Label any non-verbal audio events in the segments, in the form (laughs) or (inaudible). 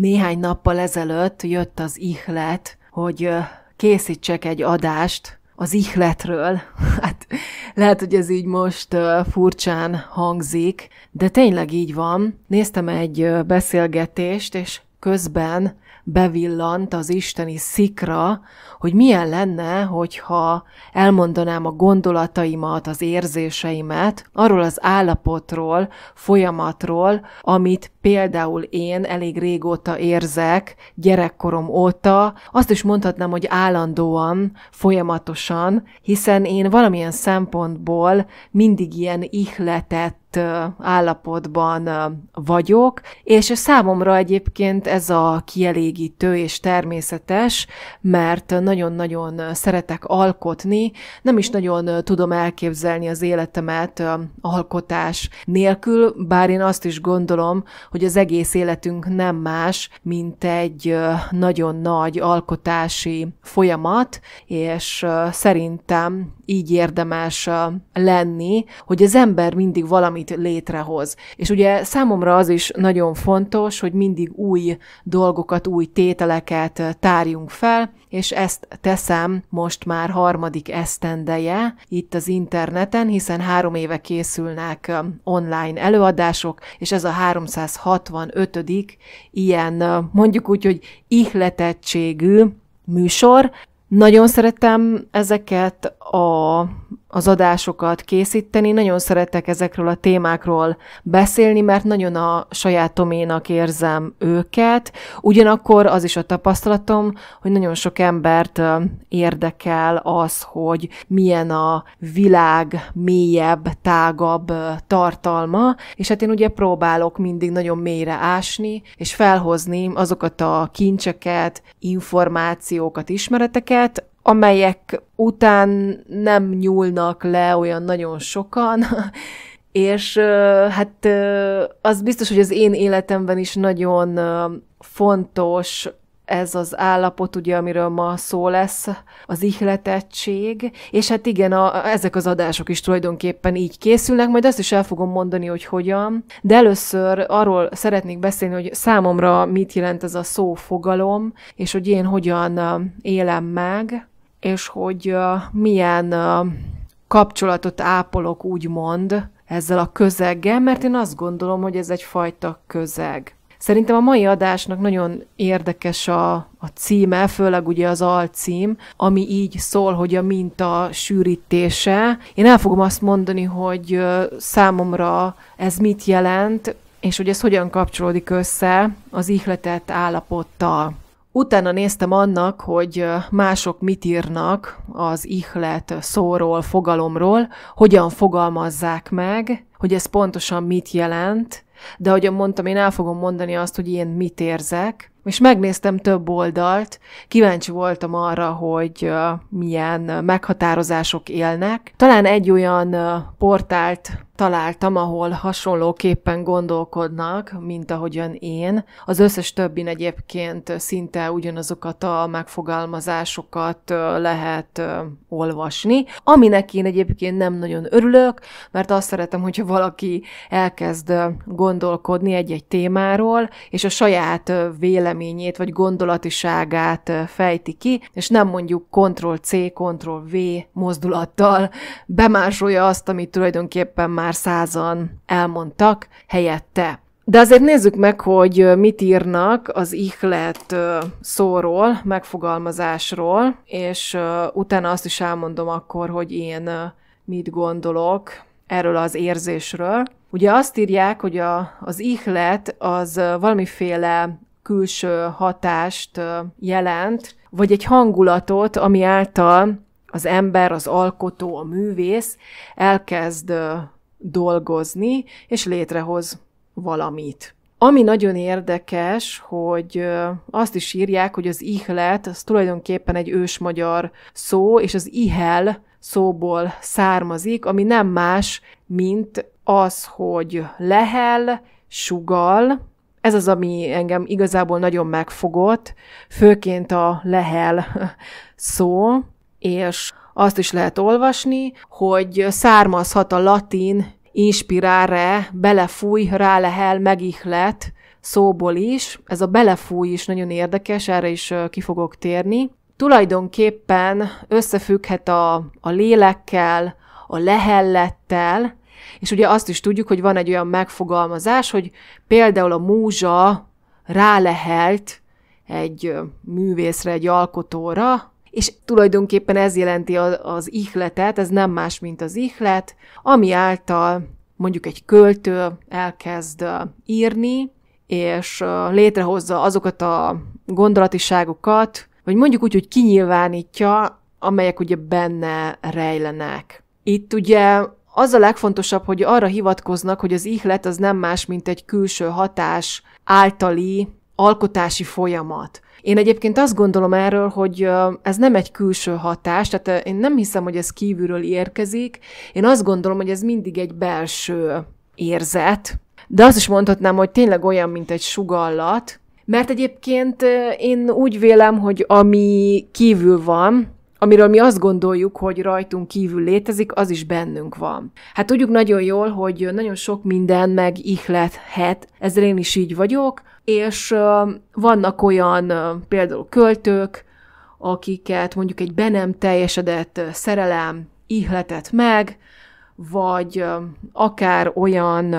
Néhány nappal ezelőtt jött az ihlet, hogy készítsek egy adást az ihletről. (laughs) Hát lehet, hogy ez így most furcsán hangzik, de tényleg így van. Néztem egy beszélgetést, és közben bevillant az isteni szikra, hogy milyen lenne, hogyha elmondanám a gondolataimat, az érzéseimet arról az állapotról, folyamatról, amit például én elég régóta érzek, gyerekkorom óta, azt is mondhatnám, hogy állandóan, folyamatosan, hiszen én valamilyen szempontból mindig ilyen ihletett állapotban vagyok, és számomra egyébként ez a kielégítő és természetes, mert nagyon-nagyon szeretek alkotni, nem is nagyon tudom elképzelni az életemet alkotás nélkül, bár én azt is gondolom, hogy az egész életünk nem más, mint egy nagyon nagy alkotási folyamat, és szerintem így érdemes lenni, hogy az ember mindig valamit létrehoz. És ugye számomra az is nagyon fontos, hogy mindig új dolgokat, új tételeket tárjunk fel, és ezt teszem most már harmadik esztendeje itt az interneten, hiszen három éve készülnek online előadások, és ez a 365. ilyen mondjuk úgy, hogy ihletettségű műsor, nagyon szeretem ezeket a az adásokat készíteni, nagyon szeretek ezekről a témákról beszélni, mert nagyon a sajátoménak érzem őket. Ugyanakkor az is a tapasztalatom, hogy nagyon sok embert érdekel az, hogy milyen a világ mélyebb, tágabb tartalma, és hát én ugye próbálok mindig nagyon mélyre ásni, és felhozni azokat a kincseket, információkat, ismereteket, amelyek után nem nyúlnak le olyan nagyon sokan, (laughs) és hát az biztos, hogy az én életemben is nagyon fontos ez az állapot, ugye, amiről ma szó lesz, az ihletettség, és hát igen, a, ezek az adások is tulajdonképpen így készülnek, majd azt is el fogom mondani, hogy hogyan, de először arról szeretnék beszélni, hogy számomra mit jelent ez a szó fogalom, és hogy én hogyan élem meg, és hogy milyen kapcsolatot ápolok, úgymond, ezzel a közeggel, mert én azt gondolom, hogy ez egyfajta közeg. Szerintem a mai adásnak nagyon érdekes a, a címe, főleg ugye az alcím, ami így szól, hogy a minta sűrítése. Én el fogom azt mondani, hogy számomra ez mit jelent, és hogy ez hogyan kapcsolódik össze az ihletett állapottal. Utána néztem annak, hogy mások mit írnak az ihlet szóról, fogalomról, hogyan fogalmazzák meg, hogy ez pontosan mit jelent, de ahogy mondtam, én el fogom mondani azt, hogy én mit érzek, és megnéztem több oldalt, kíváncsi voltam arra, hogy milyen meghatározások élnek. Talán egy olyan portált találtam, ahol hasonlóképpen gondolkodnak, mint ahogyan én. Az összes többin egyébként szinte ugyanazokat a megfogalmazásokat lehet olvasni, aminek én egyébként nem nagyon örülök, mert azt szeretem, hogyha valaki elkezd gondolkodni egy-egy témáról, és a saját véleményét véleményét vagy gondolatiságát fejti ki, és nem mondjuk Ctrl-C, Ctrl-V mozdulattal bemásolja azt, amit tulajdonképpen már százan elmondtak helyette. De azért nézzük meg, hogy mit írnak az ihlet szóról, megfogalmazásról, és utána azt is elmondom akkor, hogy én mit gondolok erről az érzésről. Ugye azt írják, hogy a, az ihlet az valamiféle külső hatást jelent, vagy egy hangulatot, ami által az ember, az alkotó, a művész elkezd dolgozni, és létrehoz valamit. Ami nagyon érdekes, hogy azt is írják, hogy az ihlet, az tulajdonképpen egy ősmagyar szó, és az ihel szóból származik, ami nem más, mint az, hogy lehel, sugal, ez az, ami engem igazából nagyon megfogott, főként a lehel szó, és azt is lehet olvasni, hogy származhat a latin inspirare, belefúj, rá lehel, megihlet szóból is. Ez a belefúj is nagyon érdekes, erre is ki fogok térni. Tulajdonképpen összefügghet a, a lélekkel, a lehellettel, és ugye azt is tudjuk, hogy van egy olyan megfogalmazás, hogy például a múzsa rálehelt egy művészre, egy alkotóra, és tulajdonképpen ez jelenti az, az ihletet, ez nem más, mint az ihlet, ami által mondjuk egy költő elkezd írni, és létrehozza azokat a gondolatiságokat, vagy mondjuk úgy, hogy kinyilvánítja, amelyek ugye benne rejlenek. Itt ugye az a legfontosabb, hogy arra hivatkoznak, hogy az ihlet az nem más, mint egy külső hatás általi alkotási folyamat. Én egyébként azt gondolom erről, hogy ez nem egy külső hatás, tehát én nem hiszem, hogy ez kívülről érkezik. Én azt gondolom, hogy ez mindig egy belső érzet, de azt is mondhatnám, hogy tényleg olyan, mint egy sugallat, mert egyébként én úgy vélem, hogy ami kívül van, amiről mi azt gondoljuk, hogy rajtunk kívül létezik, az is bennünk van. Hát tudjuk nagyon jól, hogy nagyon sok minden ihlethet, ezzel én is így vagyok, és vannak olyan például költők, akiket mondjuk egy be nem teljesedett szerelem ihletett meg, vagy akár olyan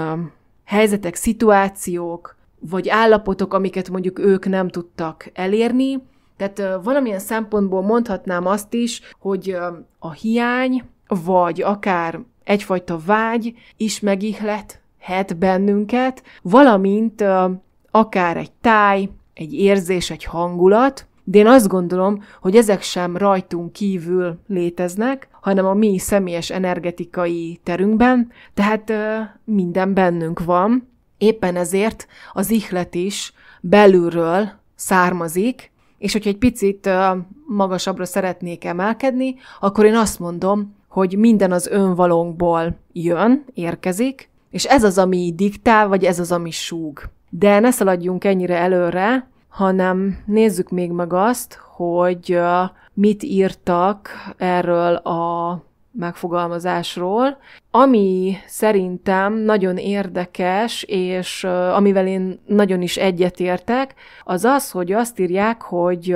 helyzetek, szituációk, vagy állapotok, amiket mondjuk ők nem tudtak elérni, tehát valamilyen szempontból mondhatnám azt is, hogy a hiány, vagy akár egyfajta vágy is megihlethet bennünket, valamint akár egy táj, egy érzés, egy hangulat, de én azt gondolom, hogy ezek sem rajtunk kívül léteznek, hanem a mi személyes energetikai terünkben, tehát minden bennünk van. Éppen ezért az ihlet is belülről származik, és hogyha egy picit magasabbra szeretnék emelkedni, akkor én azt mondom, hogy minden az önvalónkból jön, érkezik, és ez az, ami diktál, vagy ez az, ami súg. De ne szaladjunk ennyire előre, hanem nézzük még meg azt, hogy mit írtak erről a megfogalmazásról, ami szerintem nagyon érdekes, és amivel én nagyon is egyetértek, az az, hogy azt írják, hogy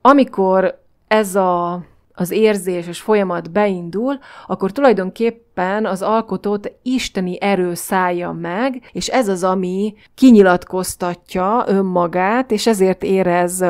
amikor ez a az érzés és folyamat beindul, akkor tulajdonképpen az alkotót isteni erő szállja meg, és ez az, ami kinyilatkoztatja önmagát, és ezért érez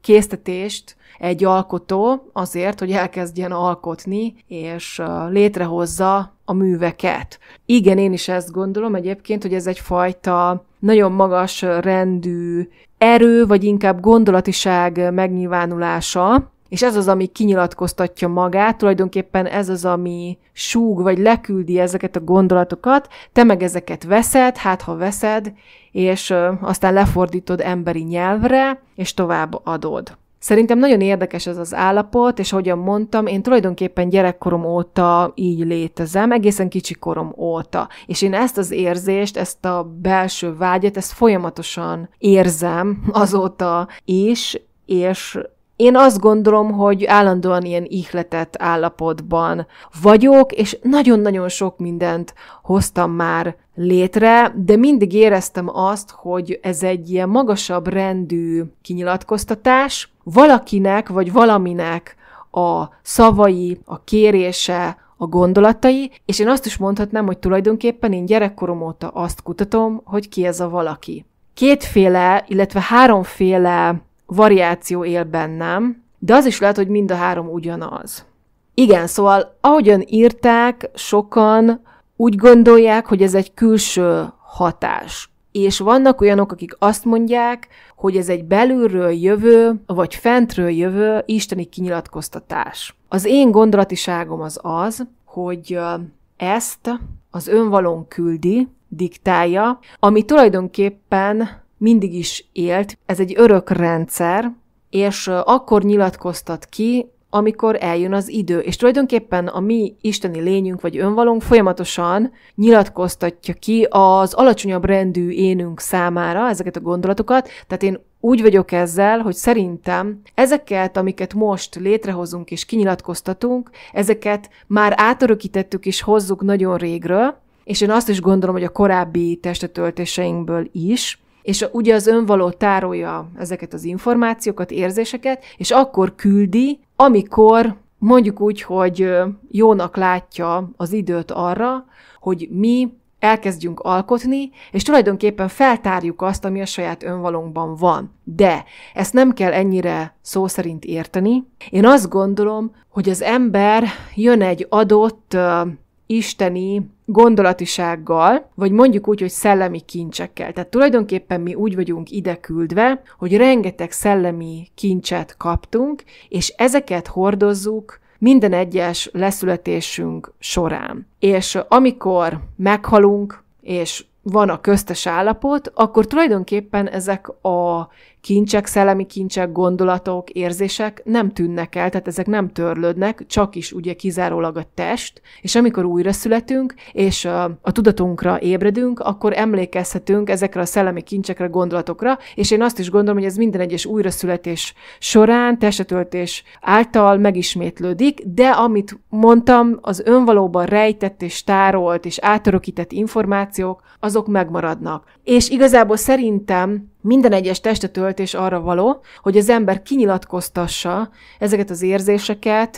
késztetést egy alkotó azért, hogy elkezdjen alkotni, és létrehozza a műveket. Igen, én is ezt gondolom egyébként, hogy ez egyfajta nagyon magas rendű erő, vagy inkább gondolatiság megnyilvánulása, és ez az, ami kinyilatkoztatja magát, tulajdonképpen ez az, ami súg, vagy leküldi ezeket a gondolatokat, te meg ezeket veszed, hát ha veszed, és aztán lefordítod emberi nyelvre, és tovább adod. Szerintem nagyon érdekes ez az állapot, és ahogyan mondtam, én tulajdonképpen gyerekkorom óta így létezem, egészen kicsi korom óta. És én ezt az érzést, ezt a belső vágyat, ezt folyamatosan érzem (laughs) azóta is, és én azt gondolom, hogy állandóan ilyen ihletett állapotban vagyok, és nagyon-nagyon sok mindent hoztam már létre, de mindig éreztem azt, hogy ez egy ilyen magasabb rendű kinyilatkoztatás, valakinek vagy valaminek a szavai, a kérése, a gondolatai, és én azt is mondhatnám, hogy tulajdonképpen én gyerekkorom óta azt kutatom, hogy ki ez a valaki. Kétféle, illetve háromféle variáció él bennem, de az is lehet, hogy mind a három ugyanaz. Igen, szóval ahogyan írták, sokan úgy gondolják, hogy ez egy külső hatás és vannak olyanok, akik azt mondják, hogy ez egy belülről jövő, vagy fentről jövő isteni kinyilatkoztatás. Az én gondolatiságom az az, hogy ezt az önvalon küldi, diktálja, ami tulajdonképpen mindig is élt, ez egy örök rendszer, és akkor nyilatkoztat ki, amikor eljön az idő. És tulajdonképpen a mi isteni lényünk vagy önvalónk folyamatosan nyilatkoztatja ki az alacsonyabb rendű énünk számára ezeket a gondolatokat. Tehát én úgy vagyok ezzel, hogy szerintem ezeket, amiket most létrehozunk és kinyilatkoztatunk, ezeket már átörökítettük és hozzuk nagyon régről, és én azt is gondolom, hogy a korábbi testetöltéseinkből is, és ugye az önvaló tárolja ezeket az információkat, érzéseket, és akkor küldi amikor mondjuk úgy, hogy jónak látja az időt arra, hogy mi elkezdjünk alkotni, és tulajdonképpen feltárjuk azt, ami a saját önvalónkban van. De ezt nem kell ennyire szó szerint érteni. Én azt gondolom, hogy az ember jön egy adott uh, isteni gondolatisággal, vagy mondjuk úgy, hogy szellemi kincsekkel. Tehát tulajdonképpen mi úgy vagyunk ide küldve, hogy rengeteg szellemi kincset kaptunk, és ezeket hordozzuk minden egyes leszületésünk során. És amikor meghalunk, és van a köztes állapot, akkor tulajdonképpen ezek a kincsek, szellemi kincsek, gondolatok, érzések nem tűnnek el, tehát ezek nem törlődnek, csak is ugye kizárólag a test, és amikor újra születünk, és a, a tudatunkra ébredünk, akkor emlékezhetünk ezekre a szellemi kincsekre, gondolatokra, és én azt is gondolom, hogy ez minden egyes újraszületés során, testetöltés által megismétlődik, de amit mondtam, az önvalóban rejtett és tárolt és átörökített információk, azok megmaradnak. És igazából szerintem minden egyes testetöltés arra való, hogy az ember kinyilatkoztassa ezeket az érzéseket,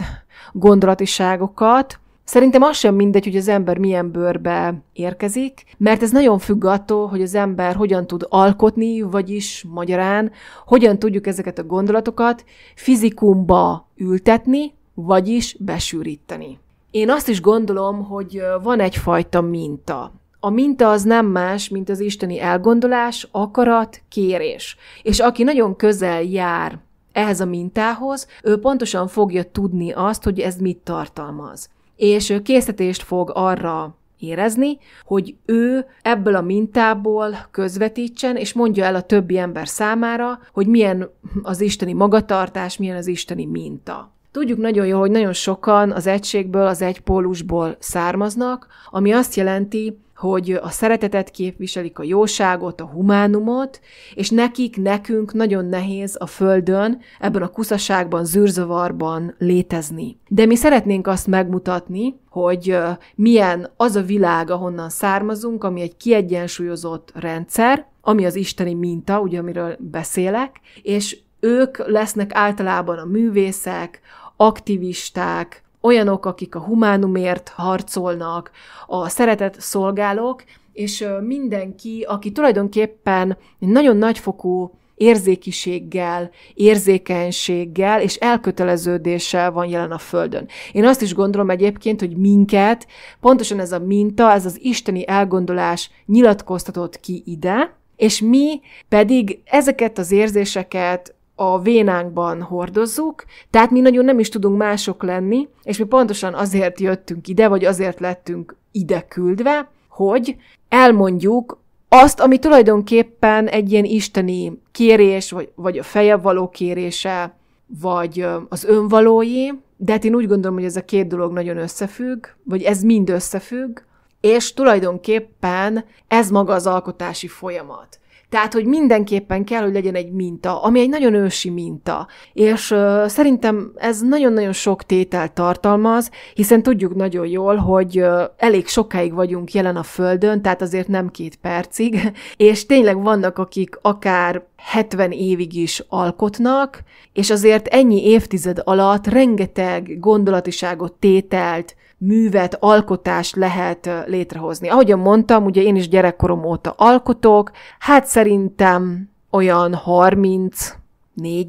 gondolatiságokat. Szerintem az sem mindegy, hogy az ember milyen bőrbe érkezik, mert ez nagyon függ attól, hogy az ember hogyan tud alkotni, vagyis magyarán, hogyan tudjuk ezeket a gondolatokat fizikumba ültetni, vagyis besűríteni. Én azt is gondolom, hogy van egyfajta minta a minta az nem más, mint az isteni elgondolás, akarat, kérés. És aki nagyon közel jár ehhez a mintához, ő pontosan fogja tudni azt, hogy ez mit tartalmaz. És készítést fog arra érezni, hogy ő ebből a mintából közvetítsen, és mondja el a többi ember számára, hogy milyen az isteni magatartás, milyen az isteni minta. Tudjuk nagyon jól, hogy nagyon sokan az egységből, az egypólusból származnak, ami azt jelenti, hogy a szeretetet képviselik, a jóságot, a humánumot, és nekik, nekünk nagyon nehéz a Földön, ebben a kuszaságban, zűrzavarban létezni. De mi szeretnénk azt megmutatni, hogy milyen az a világ, ahonnan származunk, ami egy kiegyensúlyozott rendszer, ami az isteni minta, ugye, amiről beszélek, és ők lesznek általában a művészek, aktivisták, olyanok, akik a humánumért harcolnak, a szeretet szolgálók, és mindenki, aki tulajdonképpen nagyon nagyfokú érzékiséggel, érzékenységgel és elköteleződéssel van jelen a Földön. Én azt is gondolom egyébként, hogy minket pontosan ez a minta, ez az isteni elgondolás nyilatkoztatott ki ide, és mi pedig ezeket az érzéseket a vénánkban hordozzuk, tehát mi nagyon nem is tudunk mások lenni, és mi pontosan azért jöttünk ide, vagy azért lettünk ide küldve, hogy elmondjuk azt, ami tulajdonképpen egy ilyen isteni kérés, vagy, vagy a feje való kérése, vagy az önvalói, de hát én úgy gondolom, hogy ez a két dolog nagyon összefügg, vagy ez mind összefügg, és tulajdonképpen ez maga az alkotási folyamat. Tehát, hogy mindenképpen kell, hogy legyen egy minta, ami egy nagyon ősi minta. És uh, szerintem ez nagyon-nagyon sok tétel tartalmaz, hiszen tudjuk nagyon jól, hogy uh, elég sokáig vagyunk jelen a Földön, tehát azért nem két percig, (laughs) és tényleg vannak, akik akár 70 évig is alkotnak, és azért ennyi évtized alatt rengeteg gondolatiságot, tételt, művet, alkotást lehet létrehozni. Ahogyan mondtam, ugye én is gyerekkorom óta alkotok, hát szerintem olyan 34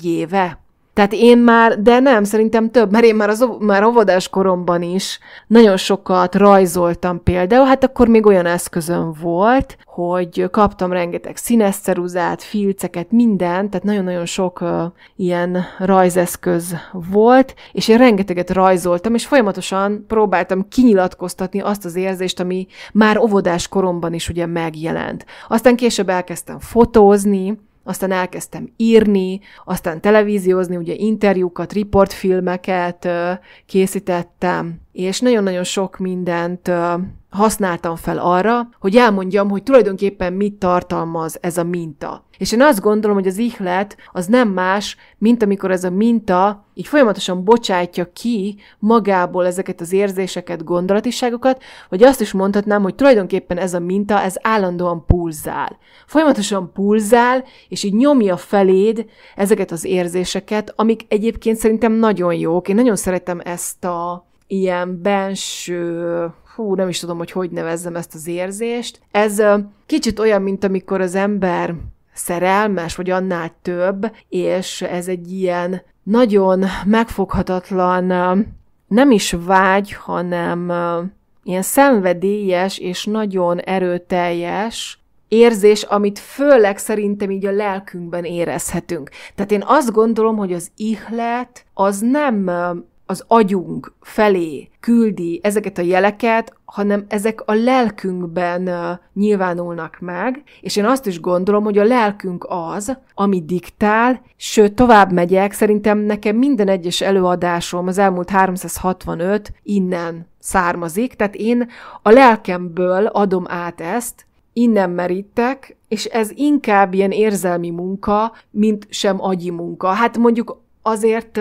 éve, tehát én már, de nem, szerintem több, mert én már, az, már óvodás koromban is nagyon sokat rajzoltam például, hát akkor még olyan eszközön volt, hogy kaptam rengeteg színes ceruzát, filceket, mindent, tehát nagyon-nagyon sok uh, ilyen rajzeszköz volt, és én rengeteget rajzoltam, és folyamatosan próbáltam kinyilatkoztatni azt az érzést, ami már óvodás koromban is ugye megjelent. Aztán később elkezdtem fotózni, aztán elkezdtem írni, aztán televíziózni, ugye interjúkat, riportfilmeket készítettem, és nagyon-nagyon sok mindent használtam fel arra, hogy elmondjam, hogy tulajdonképpen mit tartalmaz ez a minta. És én azt gondolom, hogy az ihlet az nem más, mint amikor ez a minta így folyamatosan bocsátja ki magából ezeket az érzéseket, gondolatiságokat, vagy azt is mondhatnám, hogy tulajdonképpen ez a minta, ez állandóan pulzál. Folyamatosan pulzál, és így nyomja feléd ezeket az érzéseket, amik egyébként szerintem nagyon jók. Én nagyon szeretem ezt a ilyen benső, hú, nem is tudom, hogy hogy nevezzem ezt az érzést. Ez kicsit olyan, mint amikor az ember szerelmes, vagy annál több, és ez egy ilyen nagyon megfoghatatlan, nem is vágy, hanem ilyen szenvedélyes és nagyon erőteljes érzés, amit főleg szerintem így a lelkünkben érezhetünk. Tehát én azt gondolom, hogy az ihlet az nem az agyunk felé küldi ezeket a jeleket, hanem ezek a lelkünkben nyilvánulnak meg, és én azt is gondolom, hogy a lelkünk az, ami diktál, sőt, tovább megyek, szerintem nekem minden egyes előadásom az elmúlt 365 innen származik, tehát én a lelkemből adom át ezt, innen merítek, és ez inkább ilyen érzelmi munka, mint sem agyi munka. Hát mondjuk azért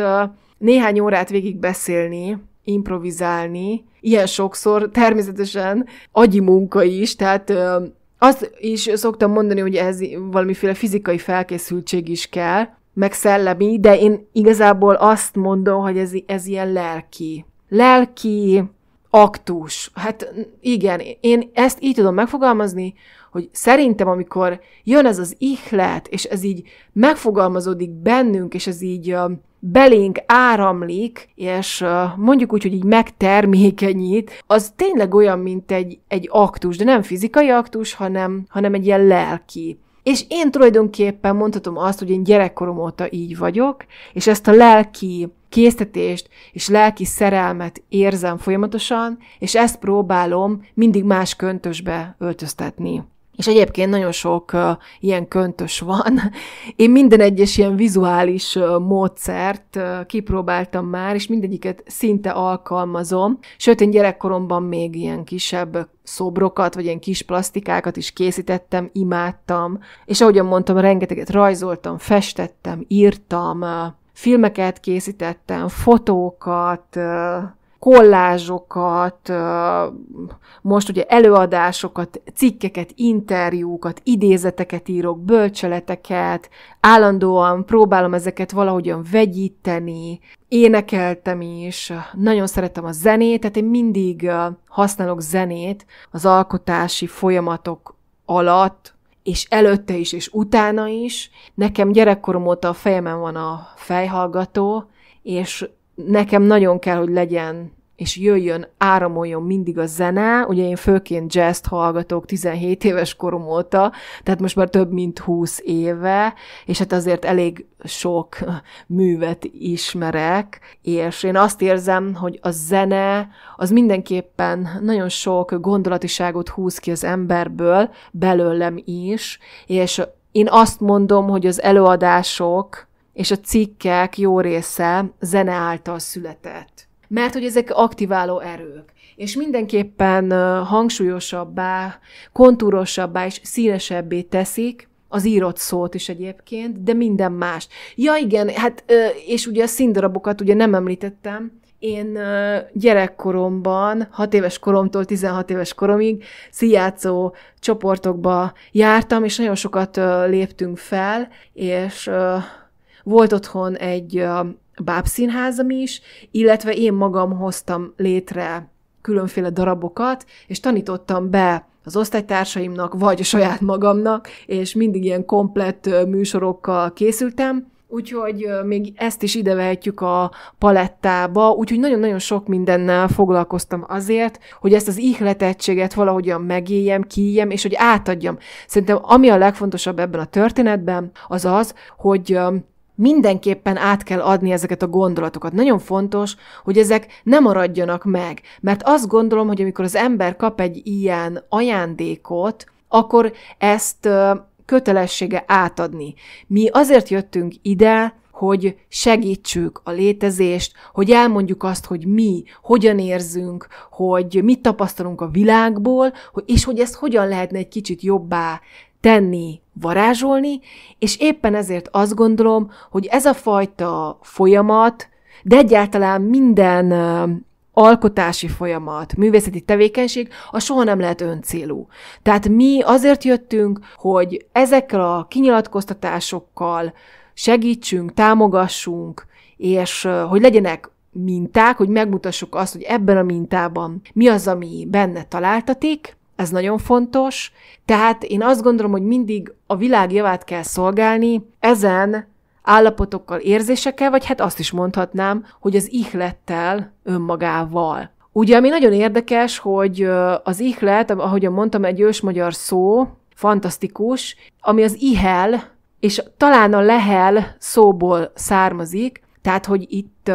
néhány órát végig beszélni, improvizálni, ilyen sokszor, természetesen agyi munka is, tehát azt is szoktam mondani, hogy ez valamiféle fizikai felkészültség is kell, meg szellemi, de én igazából azt mondom, hogy ez, ez ilyen lelki. Lelki aktus. Hát igen, én ezt így tudom megfogalmazni, hogy szerintem, amikor jön ez az ihlet, és ez így megfogalmazódik bennünk, és ez így belénk áramlik, és mondjuk úgy, hogy így megtermékenyít, az tényleg olyan, mint egy, egy aktus, de nem fizikai aktus, hanem, hanem egy ilyen lelki. És én tulajdonképpen mondhatom azt, hogy én gyerekkorom óta így vagyok, és ezt a lelki késztetést és lelki szerelmet érzem folyamatosan, és ezt próbálom mindig más köntösbe öltöztetni. És egyébként nagyon sok uh, ilyen köntös van. (laughs) Én minden egyes ilyen vizuális uh, módszert uh, kipróbáltam már, és mindegyiket szinte alkalmazom. Sőt, én gyerekkoromban még ilyen kisebb szobrokat, vagy ilyen kis plastikákat is készítettem, imádtam. És ahogyan mondtam, rengeteget rajzoltam, festettem, írtam, uh, filmeket készítettem, fotókat, uh, kollázsokat, most ugye előadásokat, cikkeket, interjúkat, idézeteket írok, bölcseleteket, állandóan próbálom ezeket valahogyan vegyíteni, énekeltem is, nagyon szeretem a zenét, tehát én mindig használok zenét az alkotási folyamatok alatt, és előtte is, és utána is. Nekem gyerekkorom óta a fejemen van a fejhallgató, és nekem nagyon kell, hogy legyen és jöjjön, áramoljon mindig a zene. Ugye én főként jazz hallgatok 17 éves korom óta, tehát most már több mint 20 éve, és hát azért elég sok (laughs) művet ismerek, és én azt érzem, hogy a zene az mindenképpen nagyon sok gondolatiságot húz ki az emberből, belőlem is, és én azt mondom, hogy az előadások, és a cikkek jó része zene által született. Mert hogy ezek aktiváló erők, és mindenképpen hangsúlyosabbá, kontúrosabbá és színesebbé teszik az írott szót is egyébként, de minden más. Ja igen, hát és ugye a színdarabokat ugye nem említettem, én gyerekkoromban, 6 éves koromtól 16 éves koromig szijátszó csoportokba jártam, és nagyon sokat léptünk fel, és volt otthon egy bábszínházam is, illetve én magam hoztam létre különféle darabokat, és tanítottam be az osztálytársaimnak, vagy a saját magamnak, és mindig ilyen komplett műsorokkal készültem, úgyhogy még ezt is idevehetjük a palettába, úgyhogy nagyon-nagyon sok mindennel foglalkoztam azért, hogy ezt az ihletettséget valahogyan megéljem, kiéljem, és hogy átadjam. Szerintem ami a legfontosabb ebben a történetben, az az, hogy mindenképpen át kell adni ezeket a gondolatokat. Nagyon fontos, hogy ezek nem maradjanak meg, mert azt gondolom, hogy amikor az ember kap egy ilyen ajándékot, akkor ezt kötelessége átadni. Mi azért jöttünk ide, hogy segítsük a létezést, hogy elmondjuk azt, hogy mi hogyan érzünk, hogy mit tapasztalunk a világból, és hogy ezt hogyan lehetne egy kicsit jobbá tenni, varázsolni, és éppen ezért azt gondolom, hogy ez a fajta folyamat, de egyáltalán minden alkotási folyamat, művészeti tevékenység, a soha nem lehet öncélú. Tehát mi azért jöttünk, hogy ezekkel a kinyilatkoztatásokkal segítsünk, támogassunk, és hogy legyenek minták, hogy megmutassuk azt, hogy ebben a mintában mi az, ami benne találtatik, ez nagyon fontos. Tehát én azt gondolom, hogy mindig a világ javát kell szolgálni, ezen állapotokkal, érzésekkel, vagy hát azt is mondhatnám, hogy az ihlettel önmagával. Ugye, ami nagyon érdekes, hogy az ihlet, ahogy mondtam, egy ős magyar szó, fantasztikus, ami az ihel, és talán a lehel szóból származik, tehát, hogy itt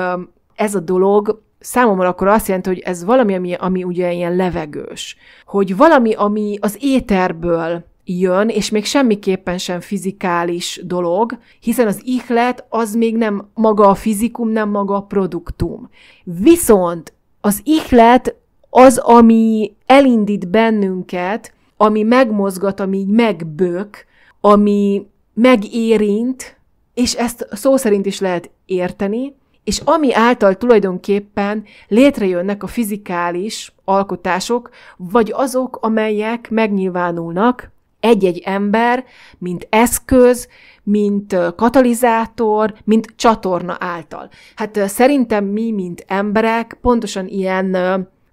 ez a dolog számomra akkor azt jelenti, hogy ez valami, ami, ami ugye ilyen levegős. Hogy valami, ami az éterből jön, és még semmiképpen sem fizikális dolog, hiszen az ihlet az még nem maga a fizikum, nem maga a produktum. Viszont az ihlet az, ami elindít bennünket, ami megmozgat, ami megbök, ami megérint, és ezt szó szerint is lehet érteni, és ami által tulajdonképpen létrejönnek a fizikális alkotások, vagy azok, amelyek megnyilvánulnak egy-egy ember, mint eszköz, mint katalizátor, mint csatorna által. Hát szerintem mi, mint emberek, pontosan ilyen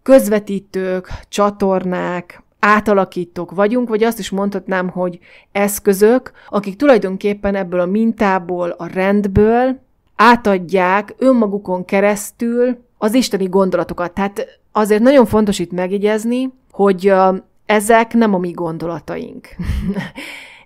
közvetítők, csatornák, átalakítók vagyunk, vagy azt is mondhatnám, hogy eszközök, akik tulajdonképpen ebből a mintából, a rendből, átadják önmagukon keresztül az isteni gondolatokat. Tehát azért nagyon fontos itt megjegyezni, hogy ezek nem a mi gondolataink. (laughs)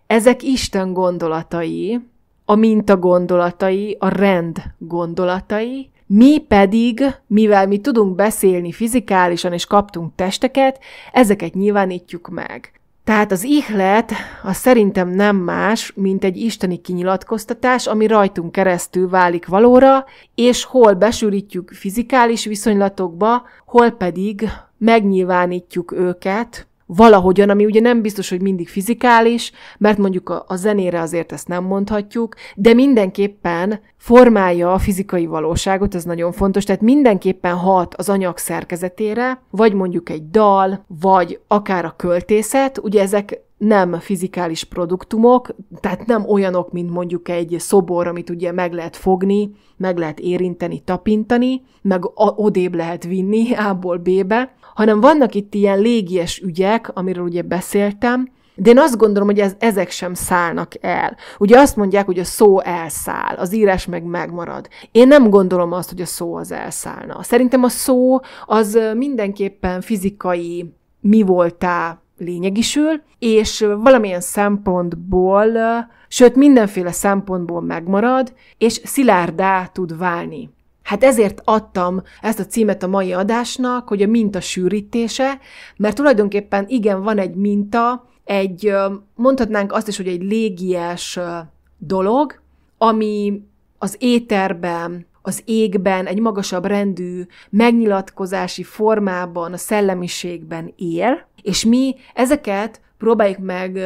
ezek Isten gondolatai, a minta gondolatai, a rend gondolatai, mi pedig, mivel mi tudunk beszélni fizikálisan és kaptunk testeket, ezeket nyilvánítjuk meg. Tehát az ihlet az szerintem nem más, mint egy isteni kinyilatkoztatás, ami rajtunk keresztül válik valóra, és hol besűrítjük fizikális viszonylatokba, hol pedig megnyilvánítjuk őket valahogyan, ami ugye nem biztos, hogy mindig fizikális, mert mondjuk a, a zenére azért ezt nem mondhatjuk, de mindenképpen formálja a fizikai valóságot, ez nagyon fontos, tehát mindenképpen hat az anyag szerkezetére, vagy mondjuk egy dal, vagy akár a költészet, ugye ezek nem fizikális produktumok, tehát nem olyanok, mint mondjuk egy szobor, amit ugye meg lehet fogni, meg lehet érinteni, tapintani, meg odébb lehet vinni A-ból B-be, hanem vannak itt ilyen légies ügyek, amiről ugye beszéltem, de én azt gondolom, hogy ez, ezek sem szállnak el. Ugye azt mondják, hogy a szó elszáll, az írás meg megmarad. Én nem gondolom azt, hogy a szó az elszállna. Szerintem a szó az mindenképpen fizikai mi voltá lényegisül, és valamilyen szempontból, sőt mindenféle szempontból megmarad, és szilárdá tud válni. Hát ezért adtam ezt a címet a mai adásnak, hogy a minta sűrítése, mert tulajdonképpen igen, van egy minta, egy, mondhatnánk azt is, hogy egy légies dolog, ami az éterben, az égben, egy magasabb rendű megnyilatkozási formában, a szellemiségben él, és mi ezeket próbáljuk meg uh,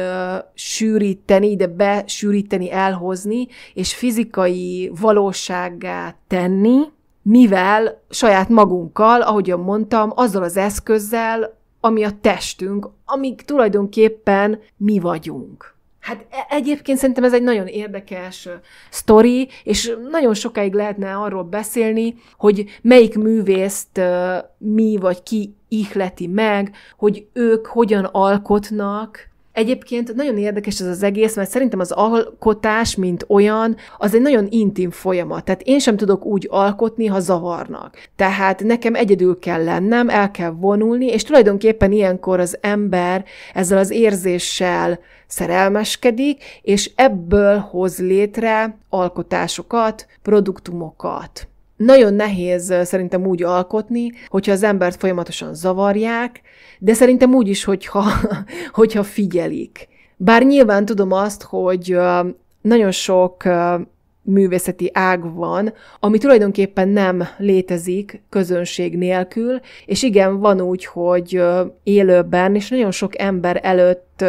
sűríteni, ide besűríteni, elhozni, és fizikai valósággá tenni, mivel saját magunkkal, ahogyan mondtam, azzal az eszközzel, ami a testünk, amik tulajdonképpen mi vagyunk. Hát e, egyébként szerintem ez egy nagyon érdekes sztori, és nagyon sokáig lehetne arról beszélni, hogy melyik művészt mi vagy ki ihleti meg, hogy ők hogyan alkotnak, Egyébként nagyon érdekes ez az egész, mert szerintem az alkotás, mint olyan, az egy nagyon intim folyamat. Tehát én sem tudok úgy alkotni, ha zavarnak. Tehát nekem egyedül kell lennem, el kell vonulni, és tulajdonképpen ilyenkor az ember ezzel az érzéssel szerelmeskedik, és ebből hoz létre alkotásokat, produktumokat. Nagyon nehéz szerintem úgy alkotni, hogyha az embert folyamatosan zavarják, de szerintem úgy is, hogyha, (laughs) hogyha figyelik. Bár nyilván tudom azt, hogy nagyon sok művészeti ág van, ami tulajdonképpen nem létezik közönség nélkül, és igen, van úgy, hogy élőben, és nagyon sok ember előtt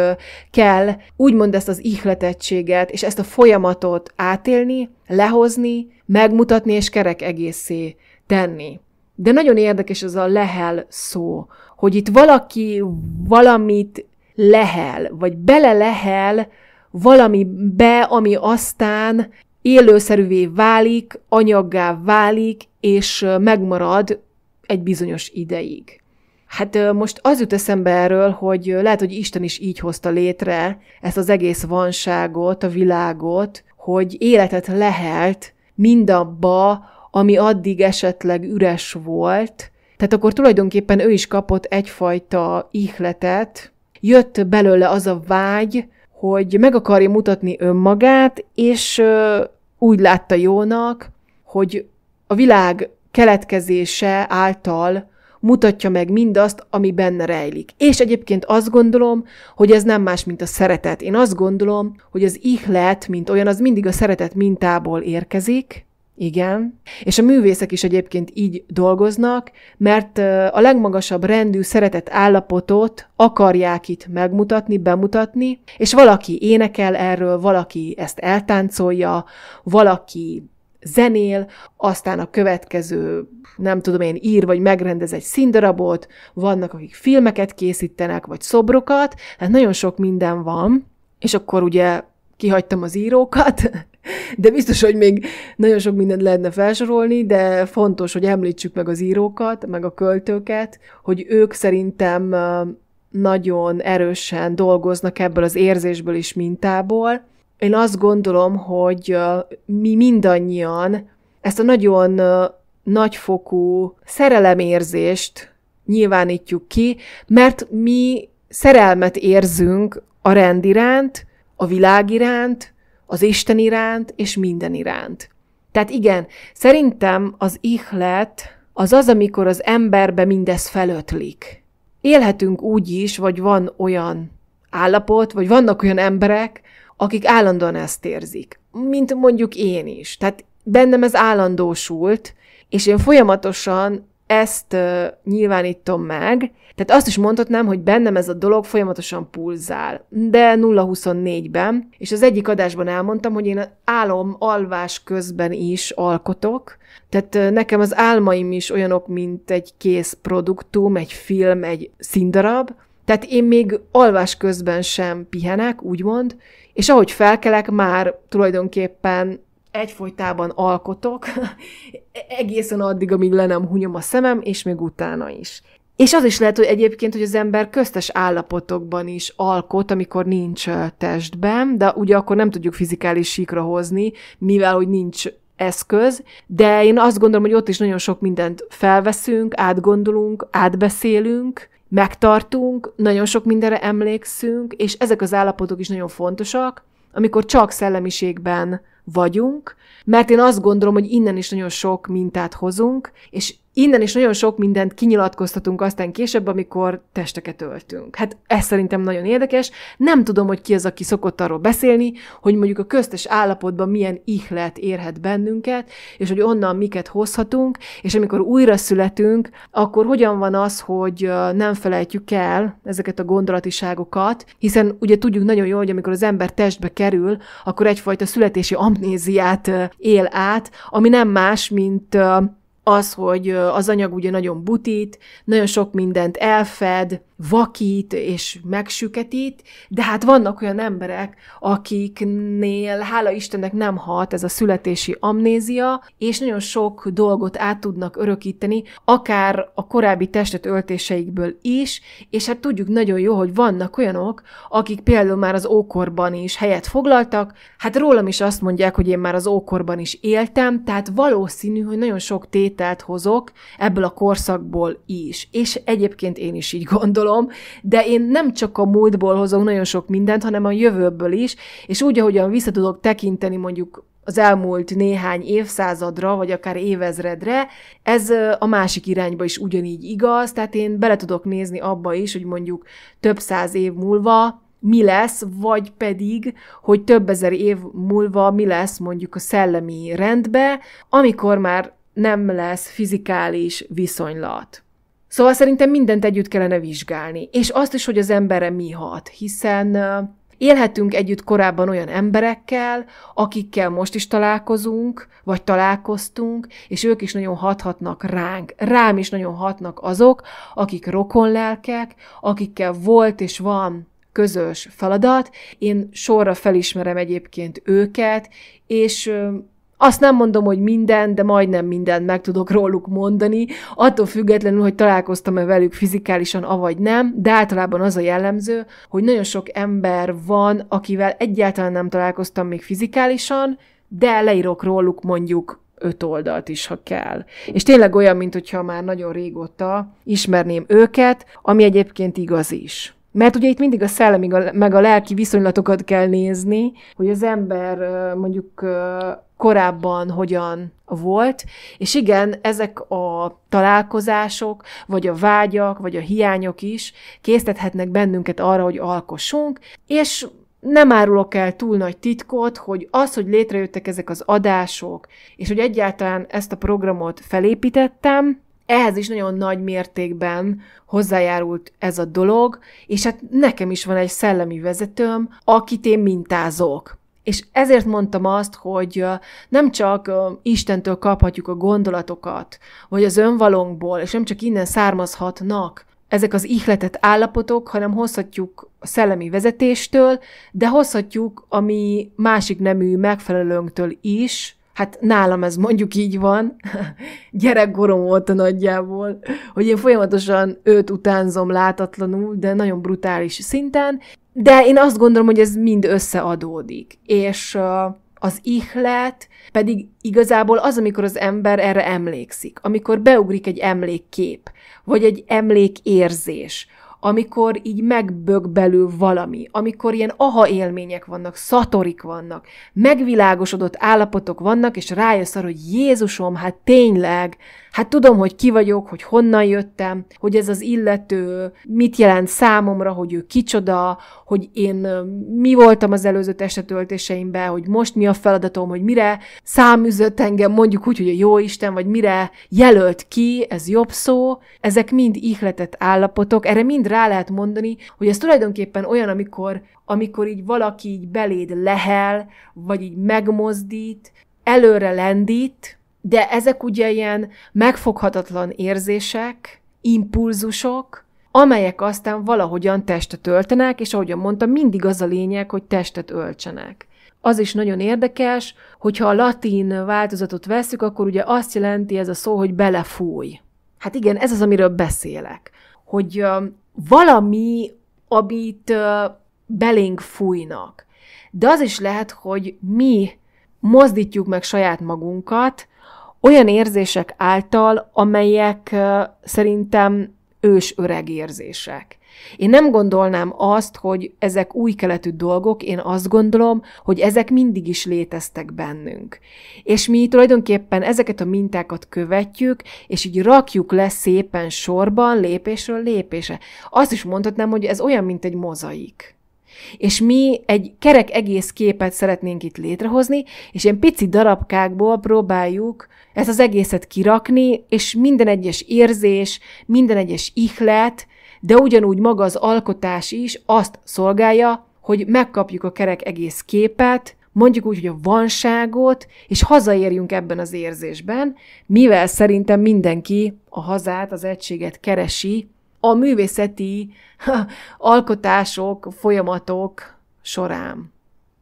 kell úgymond ezt az ihletettséget, és ezt a folyamatot átélni, lehozni, megmutatni és kerek egészé tenni. De nagyon érdekes ez a lehel szó, hogy itt valaki valamit lehel, vagy bele lehel valamibe, ami aztán élőszerűvé válik, anyaggá válik, és megmarad egy bizonyos ideig. Hát most az jut eszembe erről, hogy lehet, hogy Isten is így hozta létre ezt az egész vanságot, a világot, hogy életet lehelt mindabba, ami addig esetleg üres volt, tehát akkor tulajdonképpen ő is kapott egyfajta ihletet, jött belőle az a vágy, hogy meg akarja mutatni önmagát, és úgy látta jónak, hogy a világ keletkezése által mutatja meg mindazt, ami benne rejlik. És egyébként azt gondolom, hogy ez nem más, mint a szeretet. Én azt gondolom, hogy az ihlet, mint olyan, az mindig a szeretet mintából érkezik, igen. És a művészek is egyébként így dolgoznak, mert a legmagasabb rendű szeretett állapotot akarják itt megmutatni, bemutatni, és valaki énekel erről, valaki ezt eltáncolja, valaki zenél, aztán a következő, nem tudom én, ír vagy megrendez egy színdarabot, vannak, akik filmeket készítenek, vagy szobrokat, tehát nagyon sok minden van, és akkor ugye kihagytam az írókat, de biztos, hogy még nagyon sok mindent lehetne felsorolni, de fontos, hogy említsük meg az írókat, meg a költőket, hogy ők szerintem nagyon erősen dolgoznak ebből az érzésből és mintából. Én azt gondolom, hogy mi mindannyian ezt a nagyon nagyfokú szerelemérzést nyilvánítjuk ki, mert mi szerelmet érzünk a rend iránt, a világ iránt, az Isten iránt és minden iránt. Tehát igen, szerintem az ihlet az az, amikor az emberbe mindez felötlik. Élhetünk úgy is, vagy van olyan állapot, vagy vannak olyan emberek, akik állandóan ezt érzik. Mint mondjuk én is. Tehát bennem ez állandósult, és én folyamatosan ezt uh, nyilvánítom meg. Tehát azt is mondhatnám, hogy bennem ez a dolog folyamatosan pulzál, de 0-24-ben, és az egyik adásban elmondtam, hogy én álom alvás közben is alkotok, tehát uh, nekem az álmaim is olyanok, mint egy kész produktum, egy film, egy színdarab, tehát én még alvás közben sem pihenek, úgymond, és ahogy felkelek, már tulajdonképpen egyfolytában alkotok, (laughs) egészen addig, amíg le nem hunyom a szemem, és még utána is. És az is lehet, hogy egyébként, hogy az ember köztes állapotokban is alkot, amikor nincs testben, de ugye akkor nem tudjuk fizikális síkra hozni, mivel hogy nincs eszköz, de én azt gondolom, hogy ott is nagyon sok mindent felveszünk, átgondolunk, átbeszélünk, megtartunk, nagyon sok mindenre emlékszünk, és ezek az állapotok is nagyon fontosak, amikor csak szellemiségben vagyunk, mert én azt gondolom, hogy innen is nagyon sok mintát hozunk, és innen is nagyon sok mindent kinyilatkoztatunk aztán később, amikor testeket öltünk. Hát ez szerintem nagyon érdekes. Nem tudom, hogy ki az, aki szokott arról beszélni, hogy mondjuk a köztes állapotban milyen ihlet érhet bennünket, és hogy onnan miket hozhatunk, és amikor újra születünk, akkor hogyan van az, hogy nem felejtjük el ezeket a gondolatiságokat, hiszen ugye tudjuk nagyon jól, hogy amikor az ember testbe kerül, akkor egyfajta születési amnéziát él át, ami nem más, mint az, hogy az anyag ugye nagyon butít, nagyon sok mindent elfed, vakít és megsüketít, de hát vannak olyan emberek, akiknél hála Istennek nem hat ez a születési amnézia, és nagyon sok dolgot át tudnak örökíteni, akár a korábbi testet öltéseikből is, és hát tudjuk nagyon jó, hogy vannak olyanok, akik például már az ókorban is helyet foglaltak, hát rólam is azt mondják, hogy én már az ókorban is éltem, tehát valószínű, hogy nagyon sok tételt hozok ebből a korszakból is, és egyébként én is így gondolom, gondolom, de én nem csak a múltból hozok nagyon sok mindent, hanem a jövőből is, és úgy, ahogyan vissza tudok tekinteni mondjuk az elmúlt néhány évszázadra, vagy akár évezredre, ez a másik irányba is ugyanígy igaz, tehát én bele tudok nézni abba is, hogy mondjuk több száz év múlva mi lesz, vagy pedig, hogy több ezer év múlva mi lesz mondjuk a szellemi rendbe, amikor már nem lesz fizikális viszonylat. Szóval szerintem mindent együtt kellene vizsgálni. És azt is, hogy az emberre mi hat, hiszen élhetünk együtt korábban olyan emberekkel, akikkel most is találkozunk, vagy találkoztunk, és ők is nagyon hathatnak ránk. Rám is nagyon hatnak azok, akik rokonlelkek, akikkel volt és van közös feladat. Én sorra felismerem egyébként őket, és azt nem mondom, hogy minden, de majdnem mindent meg tudok róluk mondani, attól függetlenül, hogy találkoztam-e velük fizikálisan, avagy nem, de általában az a jellemző, hogy nagyon sok ember van, akivel egyáltalán nem találkoztam még fizikálisan, de leírok róluk mondjuk öt oldalt is, ha kell. És tényleg olyan, mintha már nagyon régóta ismerném őket, ami egyébként igaz is. Mert ugye itt mindig a szellemi meg a lelki viszonylatokat kell nézni, hogy az ember mondjuk korábban hogyan volt, és igen, ezek a találkozások, vagy a vágyak, vagy a hiányok is késztethetnek bennünket arra, hogy alkossunk, és nem árulok el túl nagy titkot, hogy az, hogy létrejöttek ezek az adások, és hogy egyáltalán ezt a programot felépítettem, ehhez is nagyon nagy mértékben hozzájárult ez a dolog, és hát nekem is van egy szellemi vezetőm, akit én mintázok. És ezért mondtam azt, hogy nem csak Istentől kaphatjuk a gondolatokat, vagy az önvalónkból, és nem csak innen származhatnak ezek az ihletett állapotok, hanem hozhatjuk a szellemi vezetéstől, de hozhatjuk a mi másik nemű megfelelőnktől is, hát nálam ez mondjuk így van, (laughs) gyerekkorom óta nagyjából, hogy én folyamatosan őt utánzom látatlanul, de nagyon brutális szinten, de én azt gondolom, hogy ez mind összeadódik. És az ihlet pedig igazából az, amikor az ember erre emlékszik, amikor beugrik egy emlékkép, vagy egy emlékérzés, amikor így megbög belül valami, amikor ilyen aha élmények vannak, szatorik vannak, megvilágosodott állapotok vannak, és rájössz arra, hogy Jézusom, hát tényleg, Hát tudom, hogy ki vagyok, hogy honnan jöttem, hogy ez az illető mit jelent számomra, hogy ő kicsoda, hogy én mi voltam az előző testetöltéseimben, hogy most mi a feladatom, hogy mire száműzött engem, mondjuk úgy, hogy a jó Isten, vagy mire jelölt ki, ez jobb szó, ezek mind ihletett állapotok, erre mind rá lehet mondani, hogy ez tulajdonképpen olyan, amikor, amikor így valaki így beléd lehel, vagy így megmozdít, előre lendít, de ezek ugye ilyen megfoghatatlan érzések, impulzusok, amelyek aztán valahogyan testet öltenek, és ahogyan mondtam, mindig az a lényeg, hogy testet öltsenek. Az is nagyon érdekes, hogyha a latin változatot veszük, akkor ugye azt jelenti ez a szó, hogy belefúj. Hát igen, ez az, amiről beszélek. Hogy valami, amit belénk fújnak. De az is lehet, hogy mi mozdítjuk meg saját magunkat, olyan érzések által, amelyek szerintem ős öreg érzések. Én nem gondolnám azt, hogy ezek új keletű dolgok, én azt gondolom, hogy ezek mindig is léteztek bennünk. És mi tulajdonképpen ezeket a mintákat követjük, és így rakjuk le szépen sorban, lépésről lépésre. Azt is mondhatnám, hogy ez olyan, mint egy mozaik. És mi egy kerek egész képet szeretnénk itt létrehozni, és ilyen pici darabkákból próbáljuk ezt az egészet kirakni, és minden egyes érzés, minden egyes ihlet, de ugyanúgy maga az alkotás is azt szolgálja, hogy megkapjuk a kerek egész képet, mondjuk úgy, hogy a vanságot, és hazaérjünk ebben az érzésben, mivel szerintem mindenki a hazát, az egységet keresi a művészeti (laughs) alkotások, folyamatok során.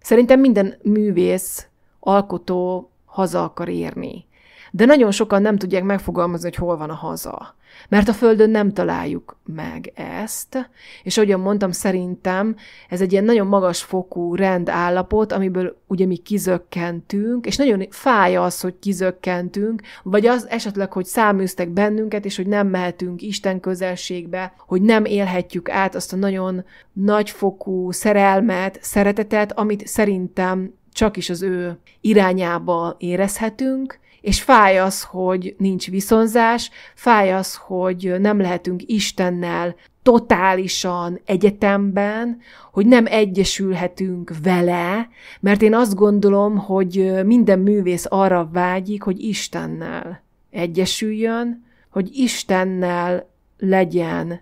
Szerintem minden művész, alkotó haza akar érni. De nagyon sokan nem tudják megfogalmazni, hogy hol van a haza. Mert a Földön nem találjuk meg ezt, és ahogyan mondtam, szerintem ez egy ilyen nagyon magas fokú rendállapot, amiből ugye mi kizökkentünk, és nagyon fáj az, hogy kizökkentünk, vagy az esetleg, hogy száműztek bennünket, és hogy nem mehetünk Isten közelségbe, hogy nem élhetjük át azt a nagyon nagyfokú szerelmet, szeretetet, amit szerintem csak is az ő irányába érezhetünk, és fáj az, hogy nincs viszonzás, fáj az, hogy nem lehetünk Istennel totálisan egyetemben, hogy nem egyesülhetünk vele, mert én azt gondolom, hogy minden művész arra vágyik, hogy Istennel egyesüljön, hogy Istennel legyen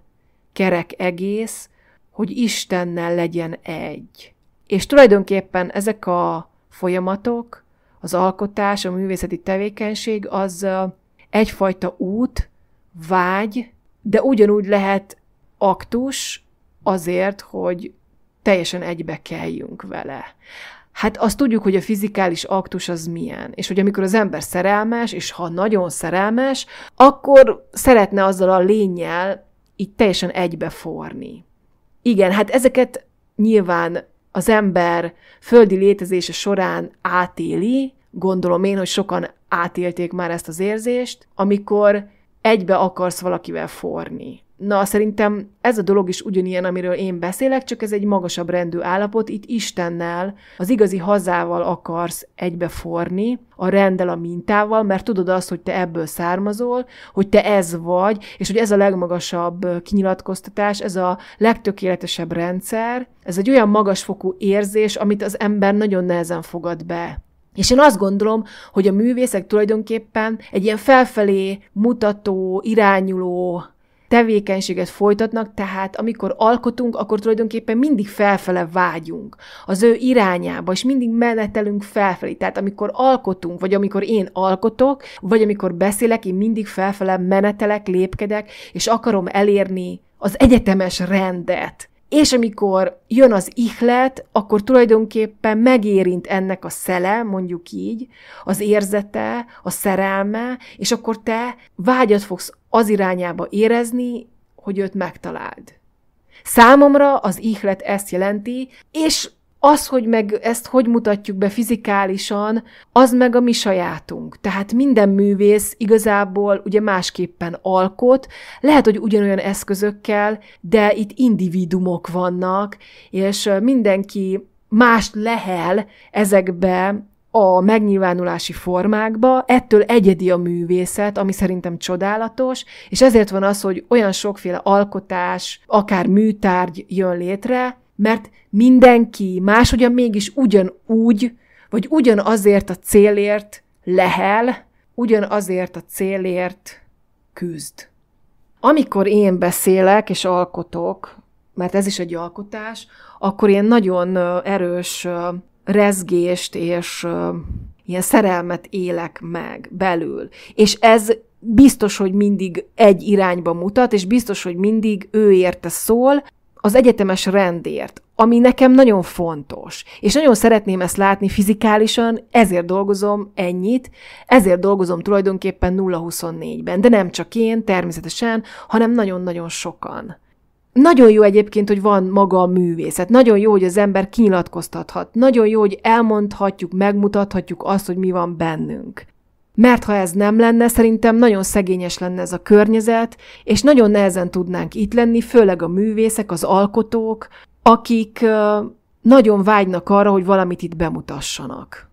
kerek egész, hogy Istennel legyen egy. És tulajdonképpen ezek a folyamatok az alkotás, a művészeti tevékenység az egyfajta út, vágy, de ugyanúgy lehet aktus azért, hogy teljesen egybe kelljünk vele. Hát azt tudjuk, hogy a fizikális aktus az milyen, és hogy amikor az ember szerelmes, és ha nagyon szerelmes, akkor szeretne azzal a lényel így teljesen egybeforni. Igen, hát ezeket nyilván az ember földi létezése során átéli, gondolom én, hogy sokan átélték már ezt az érzést, amikor egybe akarsz valakivel forni. Na, szerintem ez a dolog is ugyanilyen, amiről én beszélek, csak ez egy magasabb rendű állapot. Itt Istennel, az igazi hazával akarsz egybeforni, a rendel a mintával, mert tudod azt, hogy te ebből származol, hogy te ez vagy, és hogy ez a legmagasabb kinyilatkoztatás, ez a legtökéletesebb rendszer, ez egy olyan magasfokú érzés, amit az ember nagyon nehezen fogad be. És én azt gondolom, hogy a művészek tulajdonképpen egy ilyen felfelé mutató, irányuló tevékenységet folytatnak, tehát amikor alkotunk, akkor tulajdonképpen mindig felfele vágyunk, az ő irányába, és mindig menetelünk felfelé. Tehát amikor alkotunk, vagy amikor én alkotok, vagy amikor beszélek, én mindig felfele menetelek, lépkedek, és akarom elérni az egyetemes rendet és amikor jön az ihlet, akkor tulajdonképpen megérint ennek a szele, mondjuk így, az érzete, a szerelme, és akkor te vágyat fogsz az irányába érezni, hogy őt megtaláld. Számomra az ihlet ezt jelenti, és az, hogy meg ezt hogy mutatjuk be fizikálisan, az meg a mi sajátunk. Tehát minden művész igazából ugye másképpen alkot, lehet, hogy ugyanolyan eszközökkel, de itt individumok vannak, és mindenki más lehel ezekbe a megnyilvánulási formákba, ettől egyedi a művészet, ami szerintem csodálatos, és ezért van az, hogy olyan sokféle alkotás, akár műtárgy jön létre, mert mindenki máshogyan mégis ugyanúgy, vagy ugyanazért a célért lehel, ugyanazért a célért küzd. Amikor én beszélek és alkotok, mert ez is egy alkotás, akkor én nagyon erős rezgést és ilyen szerelmet élek meg belül. És ez biztos, hogy mindig egy irányba mutat, és biztos, hogy mindig ő érte szól, az egyetemes rendért, ami nekem nagyon fontos, és nagyon szeretném ezt látni fizikálisan, ezért dolgozom ennyit, ezért dolgozom tulajdonképpen 0-24-ben, de nem csak én természetesen, hanem nagyon-nagyon sokan. Nagyon jó egyébként, hogy van maga a művészet, nagyon jó, hogy az ember kinyilatkoztathat, nagyon jó, hogy elmondhatjuk, megmutathatjuk azt, hogy mi van bennünk. Mert ha ez nem lenne, szerintem nagyon szegényes lenne ez a környezet, és nagyon nehezen tudnánk itt lenni, főleg a művészek, az alkotók, akik nagyon vágynak arra, hogy valamit itt bemutassanak.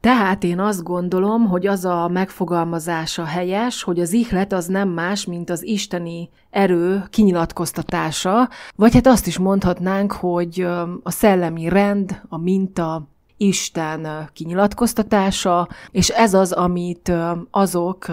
Tehát én azt gondolom, hogy az a megfogalmazása helyes, hogy az ihlet az nem más, mint az isteni erő kinyilatkoztatása, vagy hát azt is mondhatnánk, hogy a szellemi rend, a minta, Isten kinyilatkoztatása, és ez az, amit azok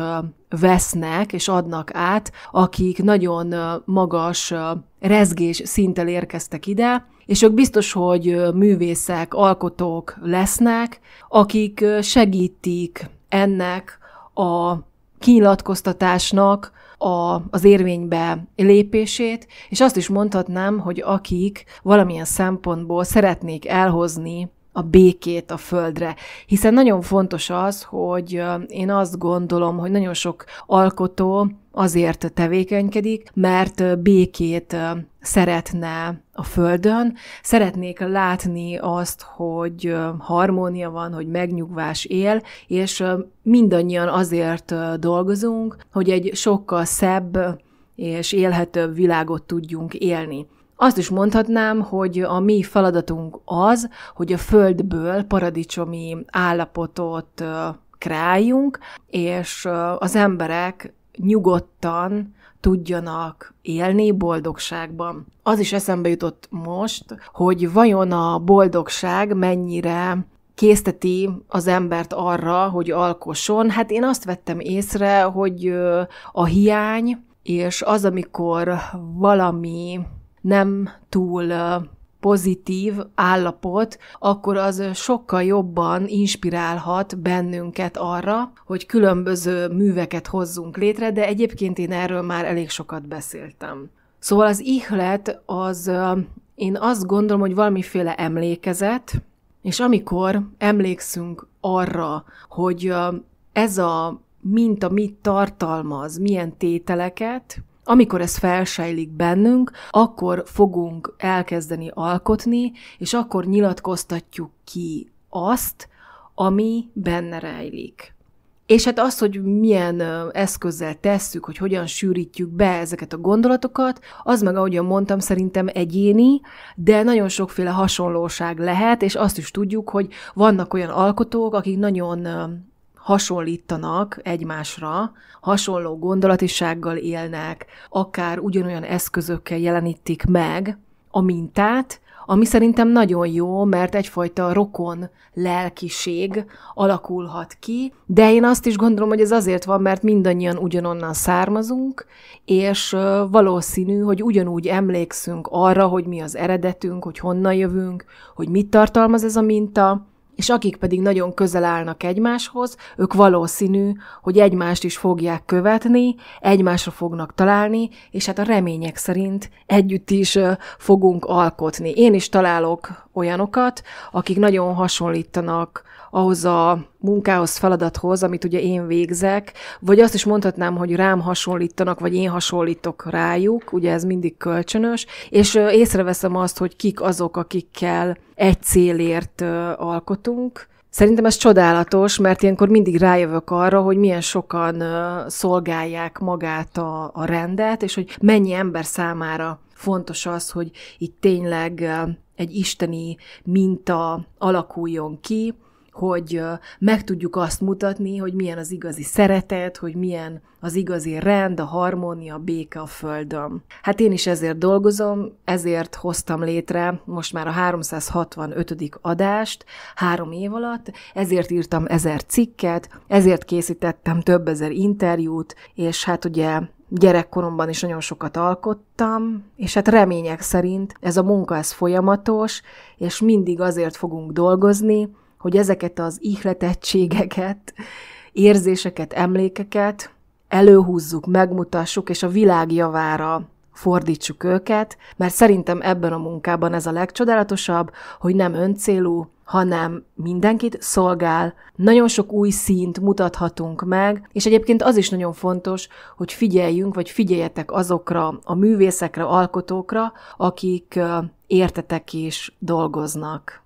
vesznek és adnak át, akik nagyon magas rezgés szinttel érkeztek ide, és ők biztos, hogy művészek, alkotók lesznek, akik segítik ennek a kinyilatkoztatásnak a, az érvénybe lépését, és azt is mondhatnám, hogy akik valamilyen szempontból szeretnék elhozni a békét a földre. Hiszen nagyon fontos az, hogy én azt gondolom, hogy nagyon sok alkotó azért tevékenykedik, mert békét szeretne a Földön. Szeretnék látni azt, hogy harmónia van, hogy megnyugvás él, és mindannyian azért dolgozunk, hogy egy sokkal szebb és élhetőbb világot tudjunk élni. Azt is mondhatnám, hogy a mi feladatunk az, hogy a Földből paradicsomi állapotot kreáljunk, és az emberek nyugodtan tudjanak élni boldogságban. Az is eszembe jutott most, hogy vajon a boldogság mennyire készteti az embert arra, hogy alkosson. Hát én azt vettem észre, hogy a hiány és az, amikor valami nem túl pozitív állapot, akkor az sokkal jobban inspirálhat bennünket arra, hogy különböző műveket hozzunk létre, de egyébként én erről már elég sokat beszéltem. Szóval az ihlet az, én azt gondolom, hogy valamiféle emlékezet, és amikor emlékszünk arra, hogy ez a minta mit tartalmaz, milyen tételeket, amikor ez felsejlik bennünk, akkor fogunk elkezdeni alkotni, és akkor nyilatkoztatjuk ki azt, ami benne rejlik. És hát az, hogy milyen eszközzel tesszük, hogy hogyan sűrítjük be ezeket a gondolatokat, az meg, ahogyan mondtam, szerintem egyéni, de nagyon sokféle hasonlóság lehet, és azt is tudjuk, hogy vannak olyan alkotók, akik nagyon hasonlítanak egymásra, hasonló gondolatisággal élnek, akár ugyanolyan eszközökkel jelenítik meg a mintát, ami szerintem nagyon jó, mert egyfajta rokon lelkiség alakulhat ki, de én azt is gondolom, hogy ez azért van, mert mindannyian ugyanonnan származunk, és valószínű, hogy ugyanúgy emlékszünk arra, hogy mi az eredetünk, hogy honnan jövünk, hogy mit tartalmaz ez a minta, és akik pedig nagyon közel állnak egymáshoz, ők valószínű, hogy egymást is fogják követni, egymásra fognak találni, és hát a remények szerint együtt is fogunk alkotni. Én is találok olyanokat, akik nagyon hasonlítanak ahhoz a munkához, feladathoz, amit ugye én végzek, vagy azt is mondhatnám, hogy rám hasonlítanak, vagy én hasonlítok rájuk, ugye ez mindig kölcsönös, és észreveszem azt, hogy kik azok, akikkel egy célért alkotunk, Szerintem ez csodálatos, mert ilyenkor mindig rájövök arra, hogy milyen sokan szolgálják magát a, a rendet, és hogy mennyi ember számára fontos az, hogy itt tényleg egy isteni minta alakuljon ki, hogy meg tudjuk azt mutatni, hogy milyen az igazi szeretet, hogy milyen az igazi rend, a harmónia, a béke a földön. Hát én is ezért dolgozom, ezért hoztam létre most már a 365. adást három év alatt, ezért írtam ezer cikket, ezért készítettem több ezer interjút, és hát ugye gyerekkoromban is nagyon sokat alkottam, és hát remények szerint ez a munka ez folyamatos, és mindig azért fogunk dolgozni, hogy ezeket az ihletettségeket, érzéseket, emlékeket előhúzzuk, megmutassuk, és a világ javára fordítsuk őket, mert szerintem ebben a munkában ez a legcsodálatosabb, hogy nem öncélú, hanem mindenkit szolgál, nagyon sok új színt mutathatunk meg, és egyébként az is nagyon fontos, hogy figyeljünk, vagy figyeljetek azokra a művészekre, alkotókra, akik értetek is dolgoznak.